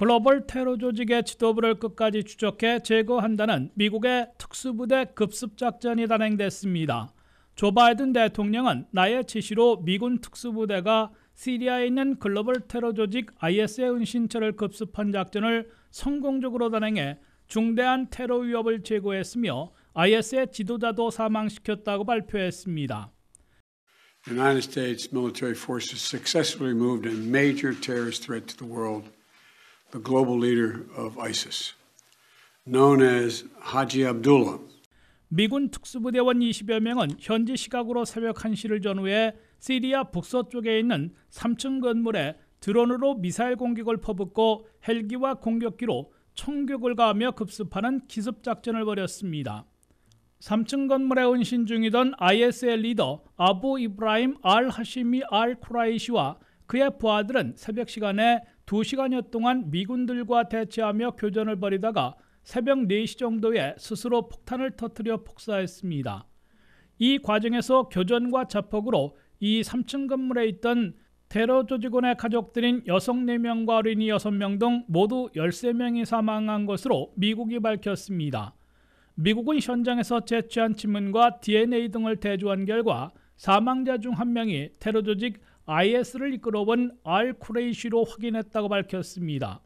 글로벌 테러 조직의 지도부를 끝까지 추적해 제거한다는 미국의 특수부대 급습작전이 단행됐습니다. 조 바이든 대통령은 나의 지시로 미군 특수부대가 시리아에 있는 글로벌 테러 조직 IS의 은신처를 급습한 작전을 성공적으로 단행해 중대한 테러 위협을 제거했으며 IS의 지도자도 사망시켰다고 발표했습니다. United States military forces successfully moved a major terrorist threat to the world. the global leader of ISIS, known as Haji Abdullah. 미군 특수부대원 20여 명은 현지 시각으로 새벽 1시를 전후해 시리아 북서쪽에 있는 3층 건물에 드론으로 미사일 공격을 퍼붓고 헬기와 공격기로 총격을 가하며 급습하는 기습 작전을 벌였습니다. 3층 건물에 은신 중이던 IS의 리더 아부 이브라임 알 하시미 알 쿠라이시와 그의 부하들은 새벽 시간에 2시간여 동안 미군들과 대치하며 교전을 벌이다가 새벽 4시 정도에 스스로 폭탄을 터뜨려 폭사했습니다. 이 과정에서 교전과 자폭으로 이 3층 건물에 있던 테러 조직원의 가족들인 여성 4명과 어린이 6명 등 모두 13명이 사망한 것으로 미국이 밝혔습니다. 미국은 현장에서 제취한 지문과 DNA 등을 대조한 결과 사망자 중 한 명이 테러 조직 IS를 이끌어온 알쿠레이시로 확인했다고 밝혔습니다.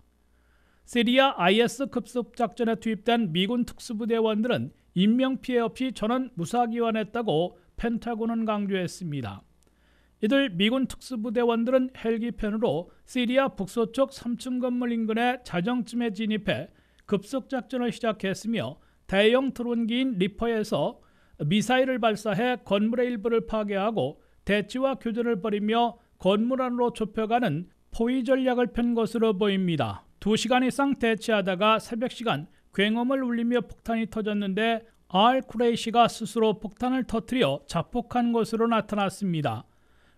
시리아 IS 급습 작전에 투입된 미군 특수부대원들은 인명피해 없이 전원 무사기환했다고 펜타곤은 강조했습니다. 이들 미군 특수부대원들은 헬기편으로 시리아 북서쪽 3층 건물 인근의 자정쯤에 진입해 급속작전을 시작했으며 대형 드론기인 리퍼에서 미사일을 발사해 건물의 일부를 파괴하고 대치와 교전을 벌이며 건물 안으로 좁혀가는 포위 전략을 편 것으로 보입니다. 2시간 이상 대치하다가 새벽 시간 굉음을 울리며 폭탄이 터졌는데 알 쿠레이시가 스스로 폭탄을 터뜨려 자폭한 것으로 나타났습니다.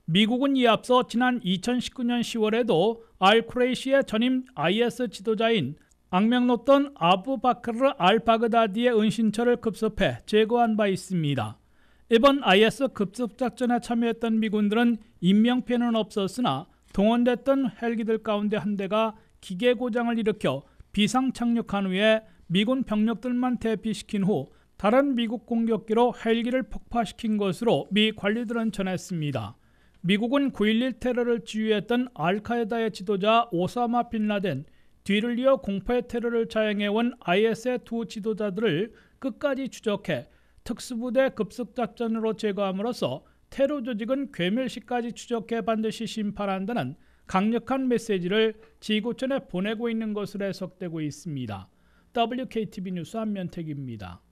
미국은 이 앞서 지난 2019년 10월에도 알 쿠레이시의 전임 IS 지도자인 악명 높던 아부 바크르 알 바그다디의 은신처를 급습해 제거한 바 있습니다. 이번 IS 급습작전에 참여했던 미군들은 인명피해는 없었으나 동원됐던 헬기들 가운데 한 대가 기계 고장을 일으켜 비상 착륙한 후에 미군 병력들만 대피시킨 후 다른 미국 공격기로 헬기를 폭파시킨 것으로 미 관리들은 전했습니다. 미국은 9.11 테러를 지휘했던 알카에다의 지도자 오사마 빈라덴, 뒤를 이어 공포의 테러를 자행해온 IS의 두 지도자들을 끝까지 추적해 특수부대 급속작전으로 제거함으로써 테러 조직은 괴멸시까지 추적해 반드시 심판한다는 강력한 메시지를 지구촌에 보내고 있는 것으로 해석되고 있습니다. WKTV 뉴스 한면택입니다.